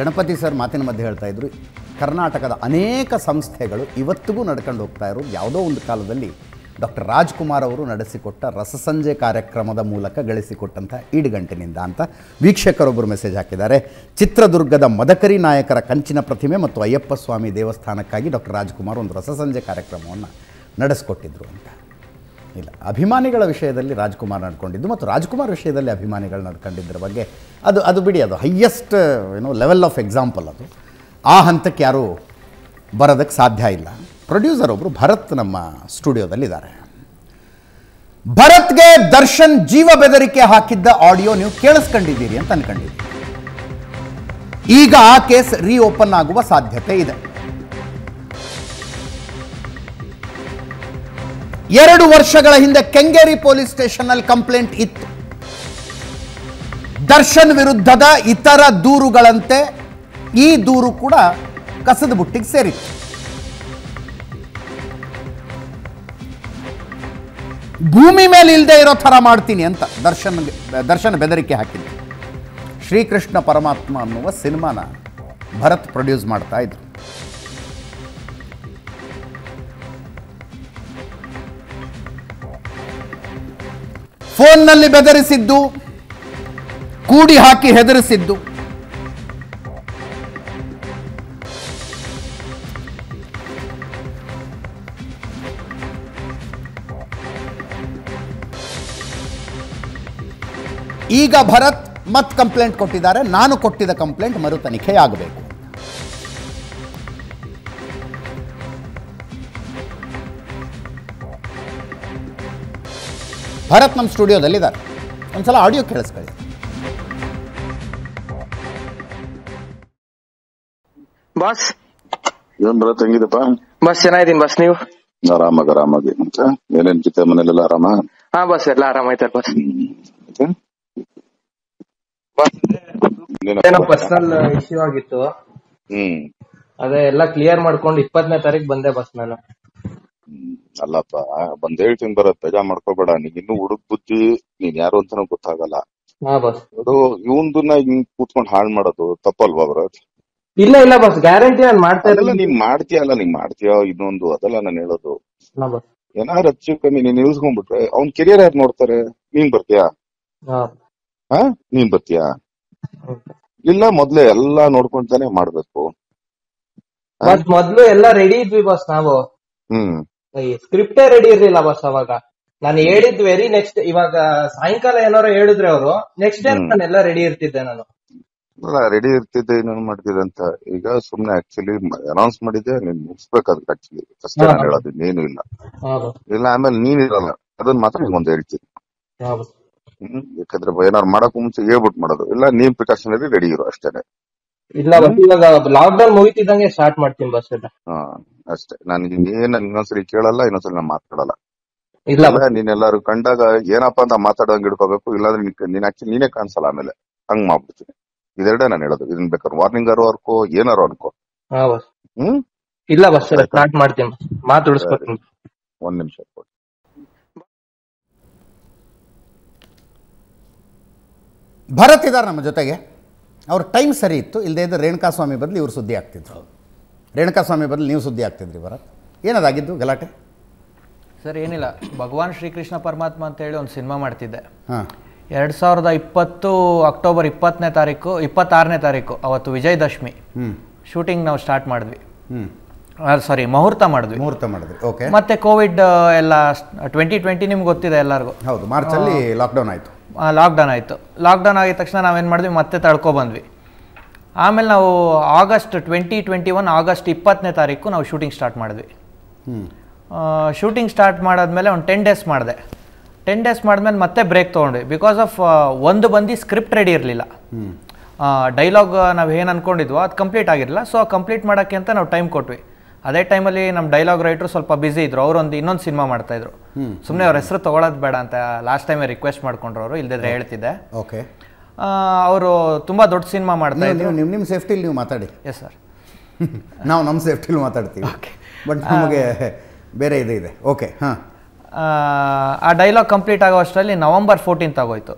Ganapati sir ಮಾತಿನ ಮಧ್ಯೆ ಹೇಳ್ತಾ ಇದ್ರು ಕರ್ನಾಟಕದ ಅನೇಕ ಸಂಸ್ಥೆಗಳು ಇವತ್ತಿಗೂ ನಡ್ಕೊಂಡು ಹೋಗ್ತಾ ಇರೋದು ಯಾವುದೋ ಒಂದು ಕಾಲದಲ್ಲಿ ಡಾಕ್ಟರ್ ರಾಜ್ಕುಮಾರ್ ಅವರು ನಡೆಸಿಕೊಟ್ಟ ರಸಸಂಜೆ ಕಾರ್ಯಕ್ರಮದ ಮೂಲಕ ಗಳಿಸಿಕೊಟ್ಟಂಥ ಈಡುಗಂಟಿನಿಂದ ಅಂತ ವೀಕ್ಷಕರೊಬ್ಬರು ಮೆಸೇಜ್ ಹಾಕಿದ್ದಾರೆ ಚಿತ್ರದುರ್ಗದ ಮದಕರಿ ನಾಯಕರ ಕಂಚಿನ ಪ್ರತಿಮೆ ಮತ್ತು ಅಯ್ಯಪ್ಪ ಸ್ವಾಮಿ ದೇವಸ್ಥಾನಕ್ಕಾಗಿ ಡಾಕ್ಟರ್ ರಾಜ್ಕುಮಾರ್ ಒಂದು ರಸಸಂಜೆ ಕಾರ್ಯಕ್ರಮವನ್ನು ನಡೆಸಿಕೊಟ್ಟಿದ್ರು ಅಂತ ಇಲ್ಲ ಅಭಿಮಾನಿಗಳ ವಿಷಯದಲ್ಲಿ ರಾಜ್ಕುಮಾರ್ ನಡ್ಕೊಂಡಿದ್ದು ಮತ್ತು ರಾಜ್ಕುಮಾರ್ ವಿಷಯದಲ್ಲಿ ಅಭಿಮಾನಿಗಳು ನಡ್ಕೊಂಡಿದ್ದರ ಬಗ್ಗೆ ಅದು ಅದು ಬಿಡಿ ಅದು ಹೈಯೆಸ್ಟ್ ಏನೋ ಲೆವೆಲ್ ಆಫ್ ಎಕ್ಸಾಂಪಲ್ ಅದು ಆ ಹಂತಕ್ಕೆ ಯಾರೂ ಬರೋದಕ್ಕೆ ಸಾಧ್ಯ ಇಲ್ಲ ಪ್ರೊಡ್ಯೂಸರ್ ಒಬ್ಬರು ಭರತ್ ನಮ್ಮ ಸ್ಟುಡಿಯೋದಲ್ಲಿದ್ದಾರೆ ಭರತ್ಗೆ ದರ್ಶನ್ ಜೀವ ಬೆದರಿಕೆ ಹಾಕಿದ್ದ ಆಡಿಯೋ ನೀವು ಕೇಳಿಸ್ಕೊಂಡಿದ್ದೀರಿ ಅಂತ ಅನ್ಕೊಂಡಿದ್ದೀರಿ ಈಗ ಆ ಕೇಸ್ ರೀಓಪನ್ ಆಗುವ ಸಾಧ್ಯತೆ ಇದೆ ಎರಡು ವರ್ಷಗಳ ಹಿಂದೆ ಕೆಂಗೇರಿ ಪೊಲೀಸ್ ಸ್ಟೇಷನ್ನಲ್ಲಿ ಕಂಪ್ಲೇಂಟ್ ಇತ್ತು ದರ್ಶನ್ ವಿರುದ್ಧದ ಇತರ ದೂರುಗಳಂತೆ ಈ ದೂರು ಕೂಡ ಕಸದ ಬುಟ್ಟಿಗೆ ಸೇರಿತ್ತು ಭೂಮಿ ಮೇಲೆ ಇಲ್ಲದೆ ಇರೋ ಥರ ಮಾಡ್ತೀನಿ ಅಂತ ದರ್ಶನ್ ದರ್ಶನ್ ಬೆದರಿಕೆ ಹಾಕಿದ್ದೆ ಶ್ರೀಕೃಷ್ಣ ಪರಮಾತ್ಮ ಅನ್ನುವ ಸಿನಿಮಾನ ಭರತ್ ಪ್ರೊಡ್ಯೂಸ್ ಮಾಡ್ತಾ ಇದ್ರು ಫೋನ್ನಲ್ಲಿ ಬೆದರಿಸಿದ್ದು ಕೂಡಿ ಹಾಕಿ ಹೆದರಿಸಿದ್ದು ಈಗ ಭರತ್ ಮತ್ ಕಂಪ್ಲೇಂಟ್ ಕೊಟ್ಟಿದ್ದಾರೆ ನಾನು ಕೊಟ್ಟಿದ್ದ ಕಂಪ್ಲೇಂಟ್ ಮರು ತನಿಖೆಯಾಗಬೇಕು ಭರತ್ ನಮ್ಮ ಸ್ಟುಡಿಯೋದಲ್ಲಿದ್ದಾರೆ ಒಂದ್ಸಲ ಆಡಿಯೋ ಕೇಳಿಸ್ಕೊಳ್ಳಿ ಬಾಸ್ ಏನ್ ಬಸ್ ಹೆಂಗಿದಪ್ಪ ಬಸ್ ಚೆನ್ನಾಗಿದ್ದೀನಿ ಬಸ್ ನೀವು ಆರಾಮಾಗ ಆರಾಮಾಗಿ ಅಂತ ಏನೇನ್ ಜೊತೆ ಮನೇಲೆಲ್ಲ ಆರಾಮ ಹಾ ಬಸ್ ಎಲ್ಲ ಆರಾಮ ಆಯ್ತಾರೆ ಬಸ್ ಏನೋ ಪರ್ಸನಲ್ ಇಶ್ಯೂ ಆಗಿತ್ತು ಅದೇ ಎಲ್ಲ ಕ್ಲಿಯರ್ ಮಾಡ್ಕೊಂಡು ಇಪ್ಪತ್ತನೇ ತಾರೀಕ್ ಬಂದೆ ಬಸ್ ನಾನು ಅಲ್ಲಪ್ಪ ಬಂದ್ ಹೇಳ್ತೀನಿ ಬರ ಬೇಜಾ ಮಾಡ್ಕೋಬೇಡ ನೀನ್ ಇನ್ನು ಹುಡುಗ್ ಬುದ್ಧಿ ನೀನ್ ಯಾರು ಅಂತಾನು ಗೊತ್ತಾಗಲ್ಲ ಹಾ ಅದು ಇವಂದನ್ನ ಹಿಂಗ್ ಕೂತ್ಕೊಂಡ್ ಹಾಳ್ ಮಾಡೋದು ತಪ್ಪಲ್ವಾ ಬರತ್ ಇಲ್ಲ ಇಲ್ಲ ಬಸ್ ಗ್ಯಾರಂಟಿ ನಾನು ಮಾಡ್ತಾ ಅದೆಲ್ಲ ನೀನ್ ಮಾಡ್ತೀಯ ಅಲ್ಲ ನೀನ್ ಮಾಡ್ತೀಯ ಇನ್ನೊಂದು ಅದಲ್ಲ ನಾನು ಹೇಳೋದು ಏನಾರ ಏನಾರು ಹೆಚ್ಚು ಕಮ್ಮಿ ನೀನ್ ಇಳಿಸ್ಕೊಂಡ್ಬಿಟ್ರೆ ಅವ್ನ್ ಕೆರಿಯರ್ ಯಾರು ನೋಡ್ತಾರೆ ನೀನ್ ಬರ್ತೀಯಾ ಹಾ ನೀನ್ ಬರ್ತೀಯಾ ಇಲ್ಲ ಮೊದ್ಲೇ ಎಲ್ಲಾ ನೋಡ್ಕೊಂತಾನೆ ಮಾಡ್ಬೇಕು ಮೊದ್ಲು ಎಲ್ಲ ರೆಡಿ ಇದ್ವಿ ಬಾಸ್ ನಾವು ಹ್ಮ್ ಸ್ಕ್ರಿಪ್ಟೇ ರೆಡಿ ಇರ್ಲಿಲ್ಲ ಬಸ್ ಅವಾಗ ನಾನು ಹೇಳಿದ್ ವೆರಿ ನೆಕ್ಸ್ಟ್ ಇವಾಗ ಸಾಯಂಕಾಲ ಏನಾರ ಹೇಳಿದ್ರೆ ಅವರು ನೆಕ್ಸ್ಟ್ ಡೇ ನಾನೆಲ್ಲ ರೆಡಿ ಇರ್ತಿದ್ದೆ ನಾನು ರೆಡಿ ಇರ್ತಿದ್ದೆ ಏನೇನು ಮಾಡ್ತಿದ್ದೆ ಅಂತ ಈಗ ಸುಮ್ನೆ ಆಕ್ಚುಲಿ ಅನೌನ್ಸ್ ಮಾಡಿದ್ದೆ ನೀನ್ ಮುಗಿಸ್ಬೇಕಾದ್ರೆ ಆಕ್ಚುಲಿ ಫಸ್ಟ್ ನಾನು ಹೇಳೋದು ಇನ್ನೇನು ಇಲ್ಲ ಇಲ್ಲ ಆಮೇಲೆ ನೀನ್ ಇರಲ್ಲ ಅದನ್ನ ಮಾತ್ರ ಒಂದು ಹೇಳ್ತೀನಿ ಯಾಕಂದ್ರೆ ಏನಾರು ಮಾಡಕ್ ಮುಂಚೆ ಹೇಳ್ಬಿಟ್ಟು ಮಾಡೋದು ಇಲ್ಲ ನೀನ್ ಪ್ರಿಕಾಷನರಿ ರೆಡಿ ಇರೋ ಅಷ್ಟೇನೆ ಇಲ್ಲ ಇವಾಗ ಲಾಕ್ ಡೌನ್ ಮುಗಿತಿದ್ದಂಗೆ ಸ್ಟಾರ್ಟ್ ಮಾಡ್ತೀನಿ ಬಸ್ ಎಲ್ಲ ಹಾ ಅಷ್ಟೇ ನಾನು ಏನ್ ಇನ್ನೊಂದ್ಸರಿ ಕೇಳಲ್ಲ ಇನ್ನೊಂದ್ಸರಿ ನಾನು ಮಾತಾಡಲ್ಲ ಇಲ್ಲ ನೀನೆಲ್ಲಾರು ಕಂಡಾಗ ಏನಪ್ಪಾ ಅಂತ ಮಾತಾಡೋಂಗ್ ಇಡ್ಕೋಬೇಕು ಇಲ್ಲಾಂದ್ರೆ ನೀನ್ ಆಕ್ಚುಲಿ ನೀನೇ ಕಾಣಿಸಲ್ಲ ಆಮೇಲೆ ಹಂಗ್ ಮಾಡ್ಬಿಡ್ತೀನಿ ಇದೆರಡೇ ನಾನು ಹೇಳೋದು ಇದನ್ ಬೇಕಾದ್ರೆ ವಾರ್ನಿಂಗ್ ಅರು ಅನ್ಕೋ ಏನಾರು ಅನ್ಕೋ ಇಲ್ಲ ಬಸ್ ಸ್ಟಾರ್ಟ್ ಮಾಡ್ತೀನಿ ಮಾತಾಡಿಸ್ಕೊತೀನಿ ಒಂದ್ ನಿಮಿಷ ಕೊಡಿ ಭರತ್ ಇದ್ದಾರೆ ನಮ್ಮ ಜೊತೆಗೆ ಅವ್ರ ಟೈಮ್ ಸರಿ ಇತ್ತು ಇಲ್ಲದೇ ಇದ್ದ ರೇಣುಕಾಸ್ವಾಮಿ ಬದಲು ಇವರು ಸುದ್ದಿ ಆಗ್ತಿದ್ರು ರೇಣುಕಾಸ್ವಾಮಿ ಬದಲು ನೀವು ಸುದ್ದಿ ಆಗ್ತಿದ್ರಿ ಭರತ್ ಏನದಾಗಿದ್ದು ಗಲಾಟೆ ಸರ್ ಏನಿಲ್ಲ ಭಗವಾನ್ ಶ್ರೀಕೃಷ್ಣ ಪರಮಾತ್ಮ ಅಂತೇಳಿ ಒಂದು ಸಿನಿಮಾ ಮಾಡ್ತಿದ್ದೆ ಎರಡು ಸಾವಿರದ ಇಪ್ಪತ್ತು ಅಕ್ಟೋಬರ್ ಇಪ್ಪತ್ತನೇ ತಾರೀಕು ಇಪ್ಪತ್ತಾರನೇ ತಾರೀಕು ಅವತ್ತು ವಿಜಯದಶಮಿ ಶೂಟಿಂಗ್ ನಾವು ಸ್ಟಾರ್ಟ್ ಮಾಡಿದ್ವಿ ಸಾರಿ ಮುಹೂರ್ತ ಮಾಡಿದ್ವಿ ಮುಹೂರ್ತ ಮಾಡಿದ್ವಿ ಓಕೆ ಮತ್ತೆ ಕೋವಿಡ್ ಎಲ್ಲ ಟ್ವೆಂಟಿ ಟ್ವೆಂಟಿ ನಿಮ್ಗೆ ಗೊತ್ತಿದೆ ಎಲ್ಲರಿಗೂ ಹೌದು ಮಾರ್ಚಲ್ಲಿ ಲಾಕ್ಡೌನ್ ಆಯಿತು ಲಾಕ್ಡೌನ್ ಆಯಿತು ಲಾಕ್ಡೌನ್ ಆಗಿದ ತಕ್ಷಣ ನಾವೇನು ಮಾಡಿದ್ವಿ ಮತ್ತೆ ತಡ್ಕೊಬಂದ್ವಿ ಆಮೇಲೆ ನಾವು August twenty twenty one August ಇಪ್ಪತ್ತನೇ ತಾರೀಕು ನಾವು ಶೂಟಿಂಗ್ ಸ್ಟಾರ್ಟ್ ಮಾಡಿದ್ವಿ ಶೂಟಿಂಗ್ ಸ್ಟಾರ್ಟ್ ಮಾಡಾದ್ಮೇಲೆ ಒಂದು ಟೆನ್ ಡೇಸ್ ಮಾಡಿದೆ ಟೆನ್ ಡೇಸ್ ಮಾಡಿದ್ಮೇಲೆ ಮತ್ತೆ ಬ್ರೇಕ್ ತೊಗೊಂಡ್ವಿ ಬಿಕಾಸ್ ಆಫ್ ಒಂದು ಬಂದು ಸ್ಕ್ರಿಪ್ಟ್ ರೆಡಿ ಇರಲಿಲ್ಲ ಡೈಲಾಗ್ ನಾವು ಏನು ಅಂದ್ಕೊಂಡಿದ್ವೋ ಅದು ಕಂಪ್ಲೀಟ್ ಆಗಿರಲಿಲ್ಲ ಸೊ ಕಂಪ್ಲೀಟ್ ಮಾಡೋಕ್ಕೆ ಅಂತ ನಾವು ಟೈಮ್ ಕೊಟ್ವಿ ಅದೇ ಟೈಮಲ್ಲಿ ನಮ್ಮ ಡೈಲಾಗ್ ರೈಟ್ರು ಸ್ವಲ್ಪ ಬ್ಯುಸಿ ಇದ್ರು ಅವರೊಂದು ಇನ್ನೊಂದು ಸಿನಿಮಾ ಇದ್ರು ಸುಮ್ಮನೆ ಅವ್ರ ಹೆಸರು ತೊಗೊಳೋದು ಬೇಡ ಅಂತ ಲಾಸ್ಟ್ ಟೈಮ್ ರಿಕ್ವೆಸ್ಟ್ ಮಾಡ್ಕೊಂಡ್ರು ಅವರು ಇಲ್ಲದಿದ್ರೆ ಹೇಳ್ತಿದ್ದೆ ಓಕೆ ಅವರು ತುಂಬ ದೊಡ್ಡ ಸಿನಿಮಾ ಮಾಡ್ತಾ ಇದ್ರು ನಿಮ್ಮ ನಿಮ್ಮ ಸೇಫ್ಟಿಲಿ ನೀವು ಮಾತಾಡಿ ಎಸ್ ಸರ್ ನಾವು ನಮ್ಮ ಸೇಫ್ಟಿಲಿ ಮಾತಾಡ್ತೀವಿ ಬಟ್ ನಮಗೆ ಬೇರೆ ಇದು ಇದೆ ಓಕೆ ಹಾಂ ಆ ಡೈಲಾಗ್ ಕಂಪ್ಲೀಟ್ ಆಗೋ ಅಷ್ಟರಲ್ಲಿ ನವಂಬರ್ ಫೋರ್ಟೀನ್ ಆಗೋಯ್ತು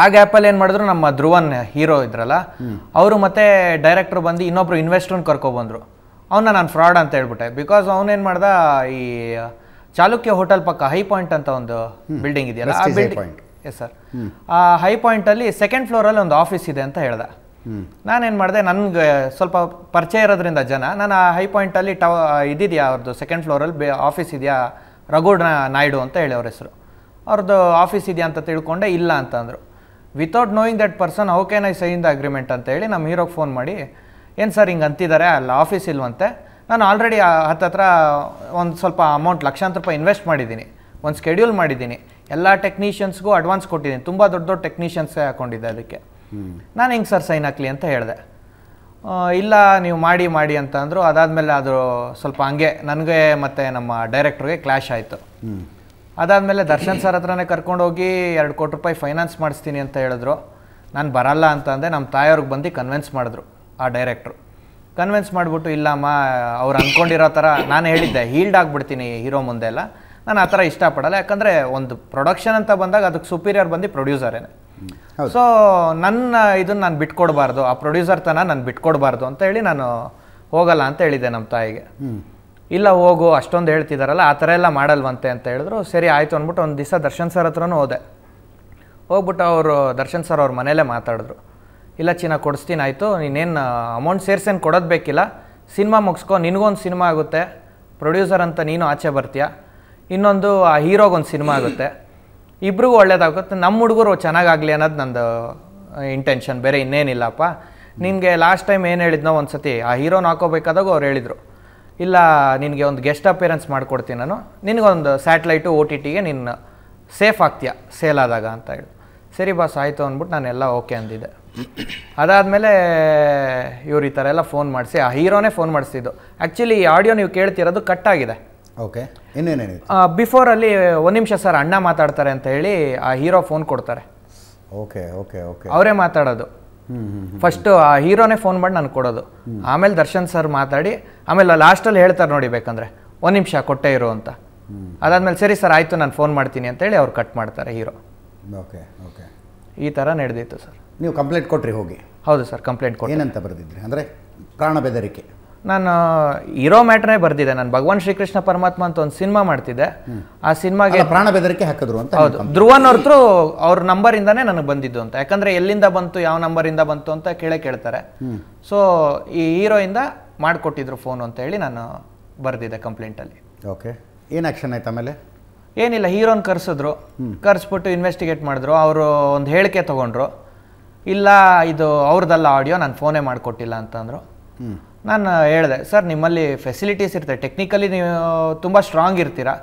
ಆ ಗ್ಯಾಪಲ್ಲಿ ಏನು ಮಾಡಿದ್ರು ನಮ್ಮ ಧ್ರುವನ್ ಹೀರೋ ಇದ್ರಲ್ಲ ಅವರು ಮತ್ತೆ ಡೈರೆಕ್ಟ್ರು ಬಂದು ಇನ್ನೊಬ್ರು ಇನ್ವೆಸ್ಟ್ರನ್ನ ಕರ್ಕೊಬಂದರು ಅವನ್ನ ನಾನು ಫ್ರಾಡ್ ಅಂತ ಹೇಳ್ಬಿಟ್ಟೆ ಬಿಕಾಸ್ ಅವನೇನು ಮಾಡ್ದ ಈ ಚಾಲುಕ್ಯ ಹೋಟೆಲ್ ಪಕ್ಕ ಹೈ ಪಾಯಿಂಟ್ ಅಂತ ಒಂದು ಬಿಲ್ಡಿಂಗ್ ಇದೆಯಲ್ಲ ಆ ಬಿಲ್ಡಿಂಗ್ ಎಸ್ ಸರ್ ಆ ಹೈ ಪಾಯಿಂಟಲ್ಲಿ ಸೆಕೆಂಡ್ ಫ್ಲೋರಲ್ಲಿ ಒಂದು ಆಫೀಸ್ ಇದೆ ಅಂತ ಹೇಳ್ದೆ ನಾನೇನು ಮಾಡಿದೆ ನನಗೆ ಸ್ವಲ್ಪ ಪರಿಚಯ ಇರೋದ್ರಿಂದ ಜನ ನಾನು ಆ ಹೈ ಪಾಯಿಂಟಲ್ಲಿ ಟವ ಇದಿದೆಯಾ ಅವ್ರದ್ದು ಸೆಕೆಂಡ್ ಫ್ಲೋರಲ್ಲಿ ಬೇ ಆಫೀಸ್ ಇದೆಯಾ ರಘುಡ್ ನಾಯ್ಡು ಅಂತ ಹೇಳಿ ಅವ್ರ ಹೆಸರು ಅವ್ರದ್ದು ಆಫೀಸ್ ಇದೆಯಾ ಅಂತ ತಿಳ್ಕೊಂಡೆ ಇಲ್ಲ ಅಂತಂದರು without knowing that person how can I sign the agreement ಅಂತ ಹೇಳಿ ನಮ್ಮ ಹೀರೋಗೆ ಫೋನ್ ಮಾಡಿ ಏನು ಸರ್ ಹಿಂಗೆ ಅಂತಿದ್ದಾರೆ ಅಲ್ಲಿ ಆಫೀಸ್ ಇಲ್ವಂತೆ ನಾನು ಆಲ್ರೆಡಿ ಹತ್ತತ್ರ ಒಂದು ಸ್ವಲ್ಪ ಅಮೌಂಟ್ ಲಕ್ಷಾಂತರ ರೂಪಾಯಿ ಇನ್ವೆಸ್ಟ್ ಮಾಡಿದ್ದೀನಿ ಒಂದು ಸ್ಕೆಡ್ಯೂಲ್ ಮಾಡಿದ್ದೀನಿ ಎಲ್ಲ ಟೆಕ್ನಿಷಿಯನ್ಸ್ಗೂ ಅಡ್ವಾನ್ಸ್ ಕೊಟ್ಟಿದ್ದೀನಿ ತುಂಬ ದೊಡ್ಡ ದೊಡ್ಡ ಟೆಕ್ನಿಷಿಯನ್ಸೇ ಹಾಕೊಂಡಿದ್ದೆ ಅದಕ್ಕೆ ನಾನು ಹೆಂಗೆ ಸರ್ ಸೈನ್ ಹಾಕ್ಲಿ ಅಂತ ಹೇಳಿದೆ ಇಲ್ಲ ನೀವು ಮಾಡಿ ಮಾಡಿ ಅಂತ ಅಂದರು ಅದಾದಮೇಲೆ ಅದು ಸ್ವಲ್ಪ ಹಂಗೆ ನನಗೆ ಮತ್ತು ನಮ್ಮ ಡೈರೆಕ್ಟ್ರಿಗೆ ಕ್ಲ್ಯಾಶ್ ಆಯಿತು ಅದಾದಮೇಲೆ ದರ್ಶನ್ ಸರ್ ಹತ್ರನೇ ಕರ್ಕೊಂಡೋಗಿ ಎರಡು ಕೋಟಿ ರೂಪಾಯಿ ಫೈನಾನ್ಸ್ ಮಾಡಿಸ್ತೀನಿ ಅಂತ ಹೇಳಿದ್ರು ನಾನು ಬರಲ್ಲ ಅಂತಂದೆ ನಮ್ಮ ತಾಯಿಯವ್ರಿಗೆ ಬಂದು ಕನ್ವಿನ್ಸ್ ಮಾಡಿದ್ರು ಆ ಡೈರೆಕ್ಟ್ರು ಕನ್ವಿನ್ಸ್ ಮಾಡಿಬಿಟ್ಟು ಇಲ್ಲಮ್ಮ ಅವ್ರು ಅಂದ್ಕೊಂಡಿರೋ ಥರ ನಾನು ಹೇಳಿದ್ದೆ ಹೀಲ್ಡ್ ಆಗಿಬಿಡ್ತೀನಿ ಹೀರೋ ಮುಂದೆ ಎಲ್ಲ ನಾನು ಆ ಥರ ಇಷ್ಟಪಡಲ್ಲ ಯಾಕಂದರೆ ಒಂದು ಪ್ರೊಡಕ್ಷನ್ ಅಂತ ಬಂದಾಗ ಅದಕ್ಕೆ ಸುಪೀರಿಯರ್ ಬಂದು ಪ್ರೊಡ್ಯೂಸರೇನೆ ಸೊ ನನ್ನ ಇದನ್ನು ನಾನು ಬಿಟ್ಕೊಡ್ಬಾರ್ದು ಆ ಪ್ರೊಡ್ಯೂಸರ್ ತನ ನಾನು ಬಿಟ್ಕೊಡ್ಬಾರ್ದು ಅಂತ ಹೇಳಿ ನಾನು ಹೋಗಲ್ಲ ಅಂತ ಹೇಳಿದ್ದೆ ನಮ್ಮ ತಾಯಿಗೆ ಇಲ್ಲ ಹೋಗು ಅಷ್ಟೊಂದು ಹೇಳ್ತಿದ್ದಾರಲ್ಲ ಆ ಥರ ಎಲ್ಲ ಮಾಡಲ್ವಂತೆ ಅಂತ ಹೇಳಿದ್ರು ಸರಿ ಆಯಿತು ಅಂದ್ಬಿಟ್ಟು ಒಂದು ದಿವಸ ದರ್ಶನ್ ಸರ್ ಹತ್ರನೂ ಹೋದೆ ಹೋಗ್ಬಿಟ್ಟು ಅವರು ದರ್ಶನ್ ಸರ್ ಅವ್ರ ಮನೇಲೇ ಮಾತಾಡಿದ್ರು ಇಲ್ಲ ಚಿನ್ನ ಕೊಡಿಸ್ತೀನಿ ಆಯಿತು ನೀನೇನು ಅಮೌಂಟ್ ಸೇರ್ಸೇನು ಕೊಡೋದು ಬೇಕಿಲ್ಲ ಸಿನಿಮಾ ಮುಗಿಸ್ಕೊ ನಿನಗೊಂದು ಸಿನಿಮಾ ಆಗುತ್ತೆ ಪ್ರೊಡ್ಯೂಸರ್ ಅಂತ ನೀನು ಆಚೆ ಬರ್ತೀಯ ಇನ್ನೊಂದು ಆ ಹೀರೋಗೊಂದು ಸಿನಿಮಾ ಆಗುತ್ತೆ ಇಬ್ರಿಗೂ ಒಳ್ಳೇದಾಗುತ್ತೆ ನಮ್ಮ ಹುಡುಗರು ಚೆನ್ನಾಗಾಗಲಿ ಅನ್ನೋದು ನಂದು ಇಂಟೆನ್ಷನ್ ಬೇರೆ ಇನ್ನೇನಿಲ್ಲಪ್ಪ ನಿನಗೆ ಲಾಸ್ಟ್ ಟೈಮ್ ಏನು ಹೇಳಿದ್ನೋ ಒಂದು ಸತಿ ಆ ಹೀರೋನ ಹಾಕೋಬೇಕಾದಾಗ ಅವ್ರು ಹೇಳಿದರು ಇಲ್ಲ ನಿನಗೆ ಒಂದು ಗೆಸ್ಟ್ ಅಪಿಯರೆನ್ಸ್ ಮಾಡಿಕೊಡ್ತೀನಿ ನಾನು ನಿನಗೊಂದು ಸ್ಯಾಟ್ಲೈಟು ಓ ಟಿ ಟಿಗೆ ನಿನ್ನ ಸೇಫ್ ಆಗ್ತೀಯ ಸೇಲ್ ಆದಾಗ ಅಂತ ಹೇಳಿ ಸರಿ ಬಾಸ್ ಆಯಿತು ಅಂದ್ಬಿಟ್ಟು ನಾನೆಲ್ಲ ಓಕೆ ಅಂದಿದ್ದೆ ಅದಾದಮೇಲೆ ಇವ್ರು ಈ ಥರ ಎಲ್ಲ ಫೋನ್ ಮಾಡಿಸಿ ಆ ಹೀರೋನೇ ಫೋನ್ ಮಾಡಿಸಿದ್ದು ಆ್ಯಕ್ಚುಲಿ ಈ ಆಡಿಯೋ ನೀವು ಕೇಳ್ತಿರೋದು ಕಟ್ ಆಗಿದೆ ಓಕೆ ಇನ್ನೇನೇನು ಬಿಫೋರಲ್ಲಿ ಒಂದು ನಿಮಿಷ ಸರ್ ಅಣ್ಣ ಮಾತಾಡ್ತಾರೆ ಅಂತ ಹೇಳಿ ಆ ಹೀರೋ ಫೋನ್ ಕೊಡ್ತಾರೆ ಓಕೆ ಓಕೆ ಓಕೆ ಅವರೇ ಮಾತಾಡೋದು ಫಸ್ಟು ಆ ಹೀರೋನೇ ಫೋನ್ ಮಾಡಿ ನಾನು ಕೊಡೋದು ಆಮೇಲೆ ದರ್ಶನ್ ಸರ್ ಮಾತಾಡಿ ಆಮೇಲೆ ಲಾಸ್ಟಲ್ಲಿ ಹೇಳ್ತಾರೆ ನೋಡಿ ಬೇಕಂದ್ರೆ ಒಂದು ನಿಮಿಷ ಕೊಟ್ಟೆ ಇರು ಅಂತ ಅದಾದ್ಮೇಲೆ ಸರಿ ಸರ್ ಆಯಿತು ನಾನು ಫೋನ್ ಮಾಡ್ತೀನಿ ಅಂತೇಳಿ ಅವ್ರು ಕಟ್ ಮಾಡ್ತಾರೆ ಹೀರೋ ಓಕೆ ಓಕೆ ಈ ಥರ ನಡೆದಿತ್ತು ಸರ್ ನೀವು ಕಂಪ್ಲೇಂಟ್ ಕೊಟ್ರಿ ಹೋಗಿ ಹೌದು ಸರ್ ಕಂಪ್ಲೇಂಟ್ ಕೊಟ್ಟು ಏನಂತ ಬರೆದಿದ್ರಿ ಅಂದರೆ ಪ್ರಾಣ ಬೆದರಿಕೆ ನಾನು ಇರೋ ಮ್ಯಾಟ್ರೇ ಬರೆದಿದೆ ನಾನು ಭಗವಾನ್ ಶ್ರೀಕೃಷ್ಣ ಪರಮಾತ್ಮ ಅಂತ ಒಂದು ಸಿನಿಮಾ ಮಾಡ್ತಿದ್ದೆ ಆ ಸಿನಿಮಾಗೆ ಪ್ರಾಣ ಬೆದರಿಕೆ ಹಾಕಿದ್ರು ಅಂತ ಹೌದು ಧ್ರುವನ್ ಹೊರತು ಅವ್ರ ಇಂದಾನೆ ನನಗೆ ಬಂದಿದ್ದು ಅಂತ ಯಾಕಂದ್ರೆ ಎಲ್ಲಿಂದ ಬಂತು ಯಾವ ನಂಬರ್ ಇಂದ ಬಂತು ಅಂತ ಕೇಳೇ ಕೇಳ್ತಾರೆ ಸೊ ಈ ಹೀರೋಯಿಂದ ಮಾಡಿಕೊಟ್ಟಿದ್ರು ಫೋನ್ ಅಂತ ಹೇಳಿ ನಾನು ಬರೆದಿದ್ದೆ ಅಲ್ಲಿ ಓಕೆ ಏನ್ ಆಕ್ಷನ್ ಆಯ್ತು ಆಮೇಲೆ ಏನಿಲ್ಲ ಹೀರೋನ್ ಕರ್ಸಿದ್ರು ಕರ್ಸ್ಬಿಟ್ಟು ಇನ್ವೆಸ್ಟಿಗೇಟ್ ಮಾಡಿದ್ರು ಅವರು ಒಂದು ಹೇಳಿಕೆ ತಗೊಂಡ್ರು ಇಲ್ಲ ಇದು ಅವ್ರದ್ದೆಲ್ಲ ಆಡಿಯೋ ನಾನು ಫೋನೇ ಮಾಡಿಕೊಟ್ಟಿಲ್ಲ ಅಂತಂದರು ನಾನು ಹೇಳಿದೆ ಸರ್ ನಿಮ್ಮಲ್ಲಿ ಫೆಸಿಲಿಟೀಸ್ ಇರ್ತದೆ ಟೆಕ್ನಿಕಲಿ ನೀವು ತುಂಬ ಸ್ಟ್ರಾಂಗ್ ಇರ್ತೀರಾ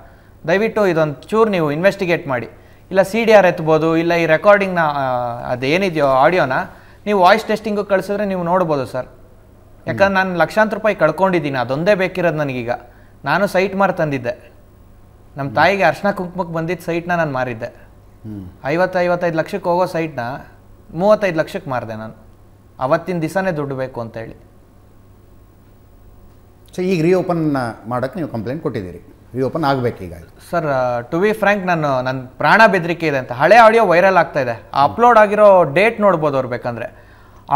ದಯವಿಟ್ಟು ಇದೊಂದು ಚೂರು ನೀವು ಇನ್ವೆಸ್ಟಿಗೇಟ್ ಮಾಡಿ ಇಲ್ಲ ಸಿ ಡಿ ಆರ್ ಎತ್ಬೋದು ಇಲ್ಲ ಈ ರೆಕಾರ್ಡಿಂಗ್ನ ಅದೇನಿದೆಯೋ ಆಡಿಯೋನ ನೀವು ವಾಯ್ಸ್ ಟೆಸ್ಟಿಂಗು ಕಳಿಸಿದ್ರೆ ನೀವು ನೋಡ್ಬೋದು ಸರ್ ಯಾಕಂದ್ರೆ ನಾನು ಲಕ್ಷಾಂತರ ರೂಪಾಯಿ ಕಳ್ಕೊಂಡಿದ್ದೀನಿ ಅದೊಂದೇ ಬೇಕಿರೋದು ನನಗೀಗ ನಾನು ಸೈಟ್ ಮಾರಿ ತಂದಿದ್ದೆ ನಮ್ಮ ತಾಯಿಗೆ ಅರ್ಶನ ಕುಂಕುಮಕ್ಕೆ ಬಂದಿದ್ದ ಸೈಟ್ನ ನಾನು ಮಾರಿದ್ದೆ ಐವತ್ತೈವತ್ತೈದು ಲಕ್ಷಕ್ಕೆ ಹೋಗೋ ಸೈಟ್ನ ಮೂವತ್ತೈದು ಲಕ್ಷಕ್ಕೆ ಮಾರಿದೆ ನಾನು ಅವತ್ತಿನ ದಿವಸನೇ ದುಡ್ಡು ಬೇಕು ಅಂತ ಹೇಳಿ ಸೊ ಈಗ ರಿಓಪನ್ ಮಾಡೋಕ್ಕೆ ನೀವು ಕಂಪ್ಲೇಂಟ್ ಕೊಟ್ಟಿದ್ದೀರಿ ಆಗಬೇಕು ಈಗ ಸರ್ ಟು ಬಿ ಫ್ರ್ಯಾಂಕ್ ನಾನು ನನ್ನ ಪ್ರಾಣ ಬೆದರಿಕೆ ಇದೆ ಅಂತ ಹಳೆ ಆಡಿಯೋ ವೈರಲ್ ಆಗ್ತಾ ಇದೆ ಅಪ್ಲೋಡ್ ಆಗಿರೋ ಡೇಟ್ ನೋಡ್ಬೋದು ಅವ್ರು ಬೇಕಂದ್ರೆ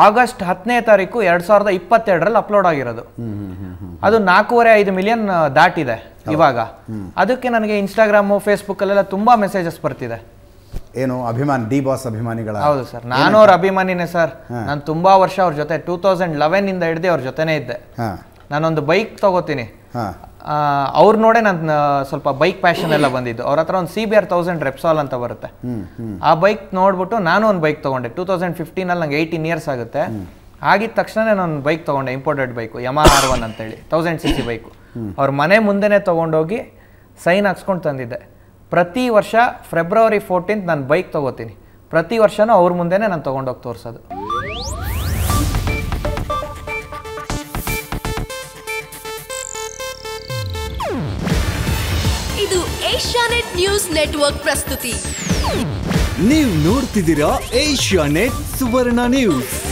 ಆಗಸ್ಟ್ ಹತ್ತನೇ ತಾರೀಕು ಎರಡು ಸಾವಿರದ ಇಪ್ಪತ್ತೆರಡರಲ್ಲಿ ಅಪ್ಲೋಡ್ ಆಗಿರೋದು ಅದು ನಾಲ್ಕೂವರೆ ಐದು ಮಿಲಿಯನ್ ದಾಟಿದೆ ಇವಾಗ ಅದಕ್ಕೆ ನನಗೆ ಇನ್ಸ್ಟಾಗ್ರಾಮು ಫೇಸ್ಬುಕ್ಕಲ್ಲೆಲ್ಲ ತುಂಬ ಮೆಸೇಜಸ್ ಬರ್ತಿದೆ ಏನು ಅಭಿಮಾನಿ ಡಿ ಬಾಸ್ ಅಭಿಮಾನಿಗಳ ಹೌದು ಸರ್ ನಾನು ಅವ್ರ ಅಭಿಮಾನಿನೇ ಸರ್ ನಾನು ತುಂಬಾ ವರ್ಷ ಅವ್ರ ಜೊತೆ ಟೂ ತೌಸಂಡ್ ಲೆವೆನ್ ಇಂದ ಹಿಡಿದು ಅವ್ರ ಜೊತೆನೇ ಇದ್ದೆ ನಾನೊಂದು ಬೈಕ್ ತಗೋತೀನಿ ಅವ್ರ ನೋಡೇ ನನ್ನ ಸ್ವಲ್ಪ ಬೈಕ್ ಪ್ಯಾಷನ್ ಎಲ್ಲ ಬಂದಿದ್ದು ಅವ್ರ ಹತ್ರ ಒಂದು C B R thousand Repsol ಅಂತ ಬರುತ್ತೆ ಆ ಬೈಕ್ ನೋಡ್ಬಿಟ್ಟು ನಾನು ಒಂದು ಬೈಕ್ ತಗೊಂಡೆ ಟೂ ತೌಸಂಡ್ ಫಿಫ್ಟೀನಲ್ಲಿ ನಂಗೆ ಏಯ್ಟೀನ್ ಇಯರ್ಸ್ ಆಗುತ್ತೆ ಆಗಿದ ತಕ್ಷಣ ನಾನು ಬೈಕ್ ತಗೊಂಡೆ imported bike Yamaha R one ಹೇಳಿ ತೌಸಂಡ್ ಸಿ ಸಿ ಬೈಕು ಅವ್ರ ಮನೆ ಮುಂದೆನೇ ತಗೊಂಡೋಗಿ ಸೈನ್ ಹಾಕ್ಸ್ಕೊಂಡು ತಂದಿದ್ದೆ ಪ್ರತಿ ವರ್ಷ ಫೆಬ್ರವರಿ ಫೋರ್ಟೀನ್ತ್ ನಾನು ಬೈಕ್ ತೊಗೋತೀನಿ ಪ್ರತಿ ವರ್ಷನೂ ಅವ್ರ ಮುಂದೆನೇ ನಾನು ತೊಗೊಂಡೋಗಿ ತೋರಿಸೋದು ಇದು ಏಷ್ಯಾನೆಟ್ ನ್ಯೂಸ್ ನೆಟ್ವರ್ಕ್ ಪ್ರಸ್ತುತಿ ನೀವು ನೋಡ್ತಿದ್ದೀರಾ ಏಷ್ಯಾನೆಟ್ ಸುವರ್ಣ ನ್ಯೂಸ್